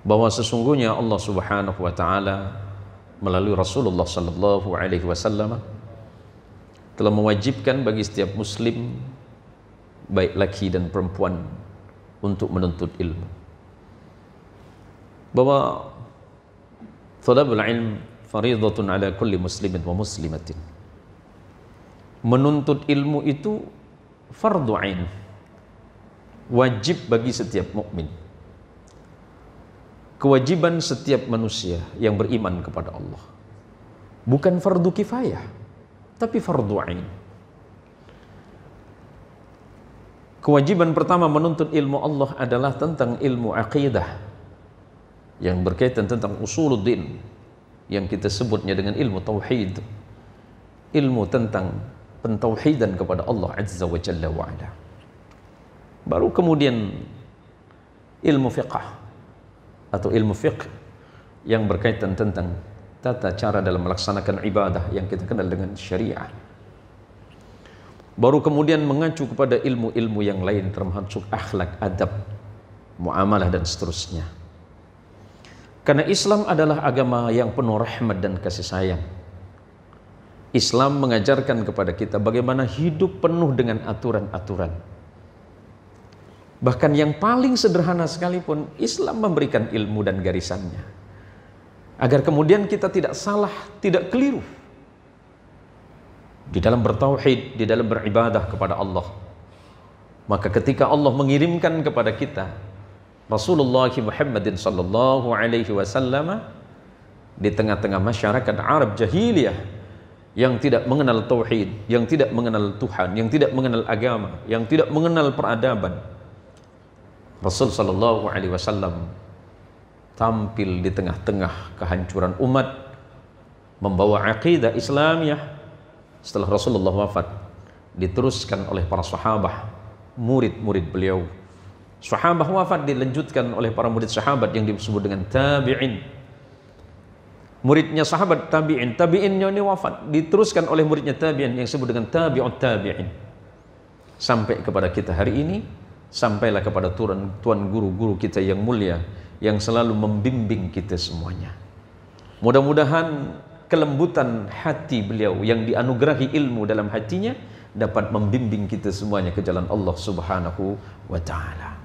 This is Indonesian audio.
bahwa sesungguhnya Allah Subhanahu wa taala melalui Rasulullah sallallahu alaihi wasallam telah mewajibkan bagi setiap muslim baik laki dan perempuan untuk menuntut ilmu. Bahwa talabul ilm faridatun ala kulli muslimin wa muslimatin. Menuntut ilmu itu fardu ain. Wajib bagi setiap mukmin kewajiban setiap manusia yang beriman kepada Allah. Bukan fardu kifayah, tapi fardu ain. Kewajiban pertama menuntut ilmu Allah adalah tentang ilmu aqidah yang berkaitan tentang usuluddin yang kita sebutnya dengan ilmu tauhid. Ilmu tentang pentauhidan kepada Allah Azza wa Jalla wa ala. Baru kemudian ilmu fiqah atau ilmu fiqh yang berkaitan tentang tata cara dalam melaksanakan ibadah yang kita kenal dengan syariah. Baru kemudian mengacu kepada ilmu-ilmu yang lain termasuk akhlak, adab, muamalah dan seterusnya. Karena Islam adalah agama yang penuh rahmat dan kasih sayang. Islam mengajarkan kepada kita bagaimana hidup penuh dengan aturan-aturan. Bahkan yang paling sederhana sekalipun, Islam memberikan ilmu dan garisannya. Agar kemudian kita tidak salah, tidak keliru. Di dalam bertauhid, di dalam beribadah kepada Allah. Maka ketika Allah mengirimkan kepada kita Rasulullah Muhammadin sallallahu alaihi wasallam di tengah-tengah masyarakat Arab jahiliyah yang tidak mengenal tauhid, yang tidak mengenal Tuhan, yang tidak mengenal agama, yang tidak mengenal peradaban, Rasul Shallallahu Alaihi Wasallam tampil di tengah-tengah kehancuran umat membawa akidah Islamiyah setelah Rasulullah wafat diteruskan oleh para sahabat murid-murid beliau sahabat wafat dilanjutkan oleh para murid sahabat yang disebut dengan tabi'in muridnya sahabat tabi'in tabi'innya ini wafat diteruskan oleh muridnya tabi'in yang disebut dengan tabi'ut tabi'in sampai kepada kita hari ini sampailah kepada tuan Tuan Guru-Guru kita yang mulia yang selalu membimbing kita semuanya. Mudah-mudahan kelembutan hati beliau yang dianugerahi ilmu dalam hatinya dapat membimbing kita semuanya ke jalan Allah Subhanahu wa